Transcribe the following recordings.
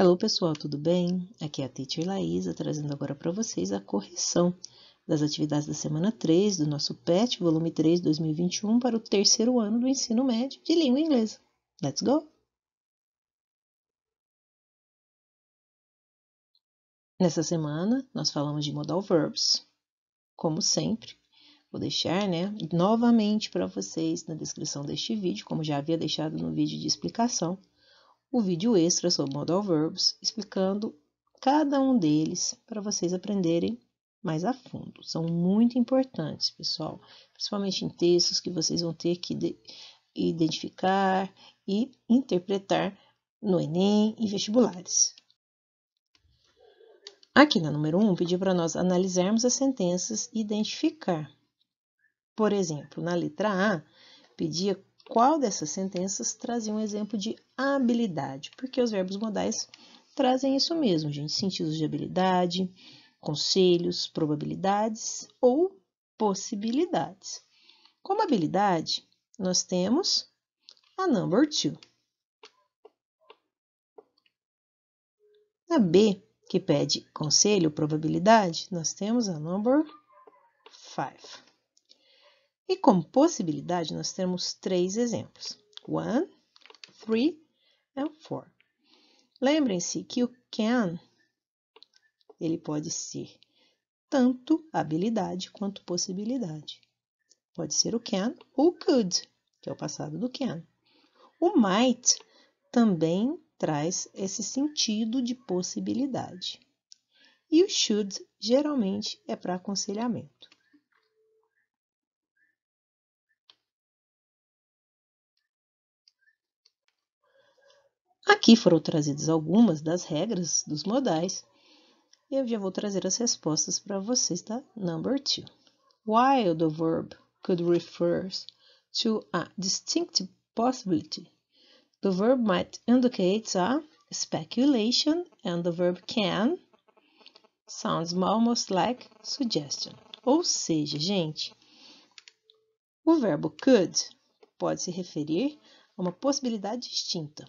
Hello pessoal, tudo bem? Aqui é a Teacher Laísa, trazendo agora para vocês a correção das atividades da semana 3 do nosso PET, volume 3, 2021, para o terceiro ano do ensino médio de língua inglesa. Let's go! Nessa semana, nós falamos de modal verbs, como sempre. Vou deixar né, novamente para vocês na descrição deste vídeo, como já havia deixado no vídeo de explicação, o vídeo extra sobre modal verbs, explicando cada um deles para vocês aprenderem mais a fundo. São muito importantes, pessoal, principalmente em textos que vocês vão ter que identificar e interpretar no Enem e vestibulares. Aqui na número 1, um, pediu para nós analisarmos as sentenças e identificar. Por exemplo, na letra A, pedia qual dessas sentenças trazia um exemplo de habilidade, porque os verbos modais trazem isso mesmo, gente, sentidos de habilidade, conselhos, probabilidades ou possibilidades. Como habilidade, nós temos a number two. Na B, que pede conselho, probabilidade, nós temos a number five. E como possibilidade, nós temos três exemplos: one, three and four. Lembrem-se que o can ele pode ser tanto habilidade quanto possibilidade. Pode ser o can ou could, que é o passado do can. O might também traz esse sentido de possibilidade. E o should geralmente é para aconselhamento. Aqui foram trazidas algumas das regras dos modais e eu já vou trazer as respostas para vocês da tá? number two. While the verb could refer to a distinct possibility, the verb might indicate a speculation and the verb can sounds almost like suggestion. Ou seja, gente, o verbo could pode se referir a uma possibilidade distinta.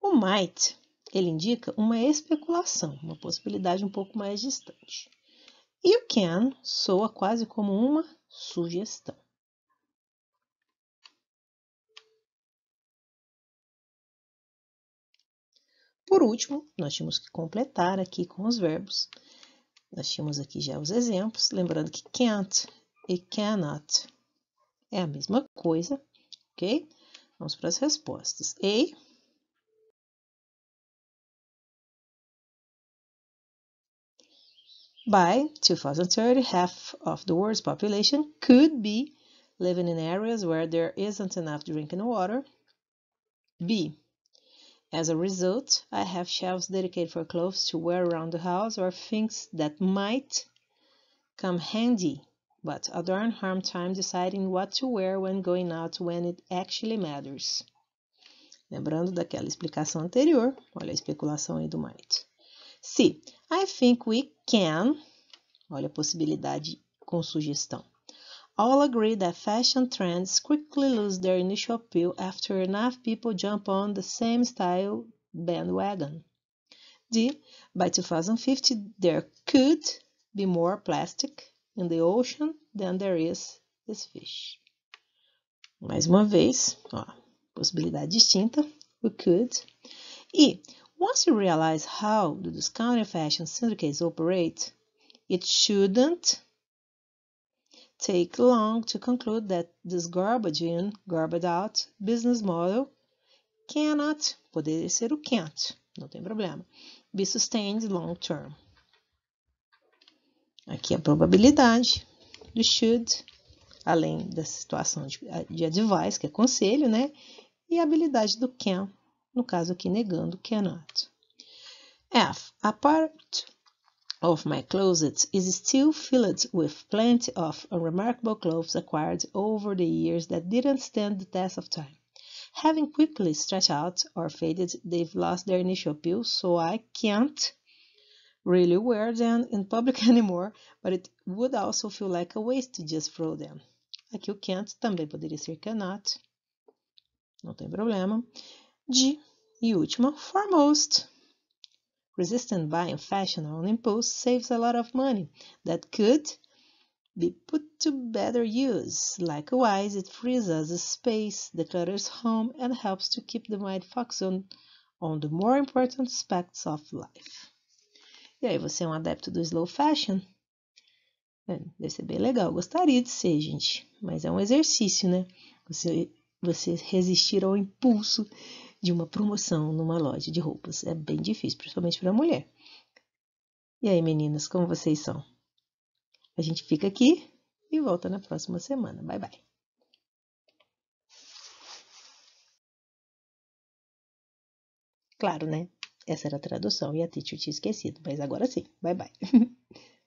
O might, ele indica uma especulação, uma possibilidade um pouco mais distante. E o can soa quase como uma sugestão. Por último, nós tínhamos que completar aqui com os verbos. Nós tínhamos aqui já os exemplos, lembrando que can't e cannot é a mesma coisa, ok? Vamos para as respostas. A By 2030, half of the world's population could be living in areas where there isn't enough drinking water. B. As a result, I have shelves dedicated for clothes to wear around the house or things that might come handy, but darn harm time deciding what to wear when going out when it actually matters. Lembrando daquela explicação anterior, olha a especulação aí do might. C. I think we can. Olha a possibilidade com sugestão. All agree that fashion trends quickly lose their initial appeal after enough people jump on the same style bandwagon. D. By 2050, there could be more plastic in the ocean than there is this fish. Mais uma vez, ó, possibilidade distinta, we could. E Once you realize how the discounted fashion syndicates operate, it shouldn't take long to conclude that this garbage in, garbage out business model cannot, poderia ser o can't, não tem problema, be sustained long term. Aqui a probabilidade do should, além da situação de, de advice, que é conselho, né? E a habilidade do can, no caso aqui negando cannot. F. A part of my closet is still filled with plenty of remarkable clothes acquired over the years that didn't stand the test of time. Having quickly stretched out or faded, they've lost their initial appeal, so I can't really wear them in public anymore, but it would also feel like a waste to just throw them. Aqui o can't também poderia ser cannot, não tem problema. de e última, foremost. Resistant buying fashion on impulse saves a lot of money that could be put to better use. Likewise, it frees us space, declutters home, and helps to keep the mind focused on, on the more important aspects of life. E aí, você é um adepto do slow fashion? É, deve ser bem legal, gostaria de ser, gente, mas é um exercício, né? Você, você resistir ao impulso de uma promoção numa loja de roupas. É bem difícil, principalmente para mulher. E aí, meninas, como vocês são? A gente fica aqui e volta na próxima semana. Bye, bye. Claro, né? Essa era a tradução e a eu tinha esquecido, mas agora sim. Bye, bye.